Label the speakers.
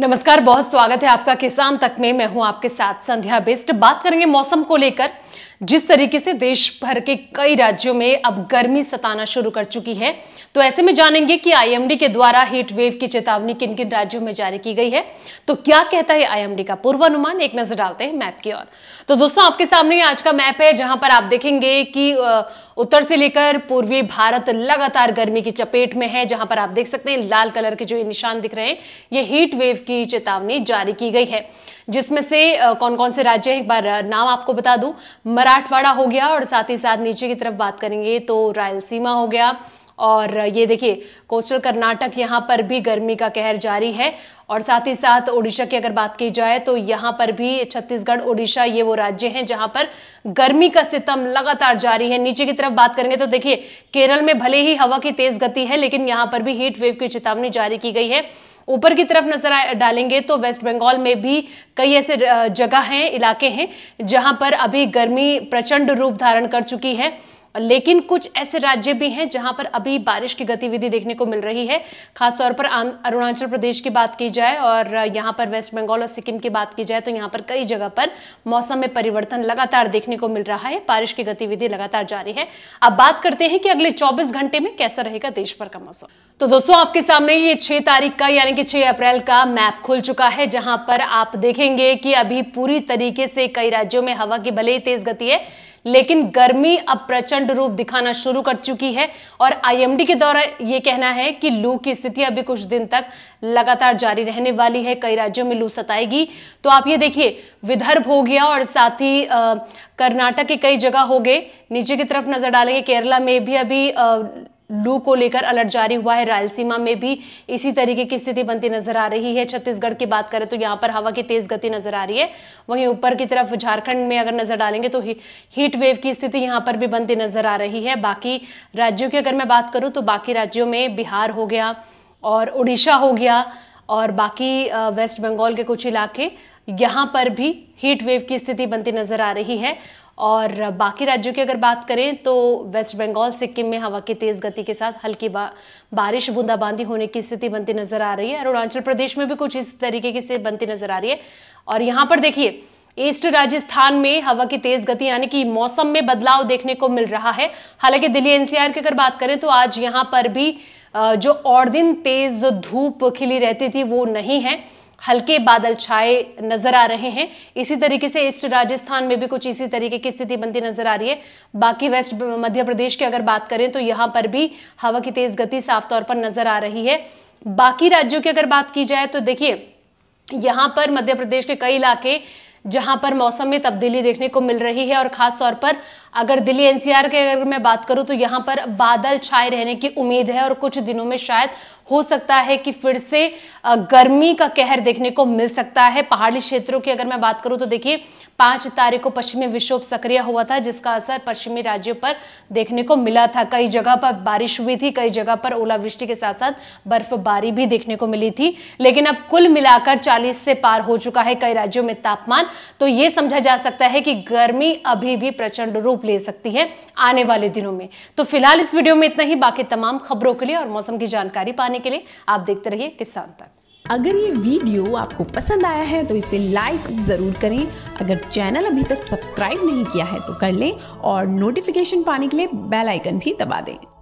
Speaker 1: नमस्कार बहुत स्वागत है आपका किसान तक में मैं हूं आपके साथ संध्या बिस्ट बात करेंगे मौसम को लेकर जिस तरीके से देश भर के कई राज्यों में अब गर्मी सताना शुरू कर चुकी है तो ऐसे में जानेंगे कि आईएमडी के द्वारा हीट वेव की चेतावनी किन किन राज्यों में जारी की गई है तो क्या कहता है आईएमडी का पूर्वानुमान एक नजर डालते हैं मैप की ओर तो दोस्तों आपके सामने आज का मैप है जहां पर आप देखेंगे कि उत्तर से लेकर पूर्वी भारत लगातार गर्मी की चपेट में है जहां पर आप देख सकते हैं लाल कलर के जो निशान दिख रहे हैं ये हीट वेव की चेतावनी जारी की गई है जिसमें से कौन कौन से राज्य हैं एक बार नाम आपको बता दूं मराठवाड़ा हो गया और साथ ही साथ नीचे की तरफ बात करेंगे तो रायलसीमा हो गया और ये देखिए कोस्टल कर्नाटक यहाँ पर भी गर्मी का कहर जारी है और साथ ही साथ ओडिशा की अगर बात की जाए तो यहाँ पर भी छत्तीसगढ़ ओडिशा ये वो राज्य हैं जहाँ पर गर्मी का सितम लगातार जारी है नीचे की तरफ बात करेंगे तो देखिए केरल में भले ही हवा की तेज गति है लेकिन यहाँ पर भी हीट वेव की चेतावनी जारी की गई है ऊपर की तरफ नजर डालेंगे तो वेस्ट बंगाल में भी कई ऐसे जगह हैं इलाके हैं जहां पर अभी गर्मी प्रचंड रूप धारण कर चुकी है लेकिन कुछ ऐसे राज्य भी हैं जहां पर अभी बारिश की गतिविधि देखने को मिल रही है खासतौर पर अरुणाचल प्रदेश की बात की जाए और यहां पर वेस्ट बंगाल और सिक्किम की बात की जाए तो यहां पर कई जगह पर मौसम में परिवर्तन लगातार देखने को मिल रहा है बारिश की गतिविधि लगातार जारी है अब बात करते हैं कि अगले चौबीस घंटे में कैसा रहेगा देश भर का मौसम तो दोस्तों आपके सामने ये छह तारीख का यानी कि छह अप्रैल का मैप खुल चुका है जहां पर आप देखेंगे कि अभी पूरी तरीके से कई राज्यों में हवा की भले ही तेज गति है लेकिन गर्मी अब प्रचंड रूप दिखाना शुरू कर चुकी है और आईएमडी के द्वारा ये कहना है कि लू की स्थिति अभी कुछ दिन तक लगातार जारी रहने वाली है कई राज्यों में लू सताएगी तो आप ये देखिए विदर्भ हो गया और साथ ही कर्नाटक के कई जगह हो गए नीचे की तरफ नजर डालेंगे केरला में भी अभी आ, लू को लेकर अलर्ट जारी हुआ है रायलसीमा में भी इसी तरीके की स्थिति बनती नजर आ रही है छत्तीसगढ़ की बात करें तो यहाँ पर हवा की तेज गति नजर आ रही है वहीं ऊपर की तरफ झारखंड में अगर नजर डालेंगे तो ही, हीट वेव की स्थिति यहाँ पर भी बनती नजर आ रही है बाकी राज्यों की अगर मैं बात करूँ तो बाकी राज्यों में बिहार हो गया और उड़ीसा हो गया और बाकी वेस्ट बंगाल के कुछ इलाके यहाँ पर भी हीट वेव की स्थिति बनती नज़र आ रही है और बाकी राज्यों की अगर बात करें तो वेस्ट बंगाल सिक्किम में हवा की तेज़ गति के साथ हल्की बा, बारिश बूंदाबांदी होने की स्थिति बनती नज़र आ रही है अरुणाचल प्रदेश में भी कुछ इस तरीके की स्थिति बनती नज़र आ रही है और यहाँ पर देखिए ईस्ट राजस्थान में हवा की तेज गति यानी कि मौसम में बदलाव देखने को मिल रहा है हालांकि दिल्ली एनसीआर की अगर बात करें तो आज यहाँ पर भी जो और दिन तेज धूप खिली रहती थी वो नहीं है हल्के बादल छाए नजर आ रहे हैं इसी तरीके से ईस्ट राजस्थान में भी कुछ इसी तरीके की स्थिति बनती नजर आ रही है बाकी वेस्ट मध्य प्रदेश की अगर बात करें तो यहाँ पर भी हवा की तेज गति साफ तौर पर नजर आ रही है बाकी राज्यों की अगर बात की जाए तो देखिए यहाँ पर मध्य प्रदेश के कई इलाके जहां पर मौसम में तब्दीली देखने को मिल रही है और खास तौर पर अगर दिल्ली एनसीआर के अगर मैं बात करूं तो यहाँ पर बादल छाए रहने की उम्मीद है और कुछ दिनों में शायद हो सकता है कि फिर से गर्मी का कहर देखने को मिल सकता है पहाड़ी क्षेत्रों की अगर मैं बात करूं तो देखिए पांच तारीख को पश्चिमी विक्षोभ सक्रिय हुआ था जिसका असर पश्चिमी राज्यों पर देखने को मिला था कई जगह पर बारिश हुई थी कई जगह पर ओलावृष्टि के साथ साथ बर्फबारी भी देखने को मिली थी लेकिन अब कुल मिलाकर 40 से पार हो चुका है कई राज्यों में तापमान तो ये समझा जा सकता है कि गर्मी अभी भी प्रचंड रूप ले सकती है आने वाले दिनों में तो फिलहाल इस वीडियो में इतना ही बाकी तमाम खबरों के लिए और मौसम की जानकारी पाने के लिए आप देखते रहिए किसान तक अगर ये वीडियो आपको पसंद आया है तो इसे लाइक ज़रूर करें अगर चैनल अभी तक सब्सक्राइब नहीं किया है तो कर लें और नोटिफिकेशन पाने के लिए बेल आइकन भी दबा दें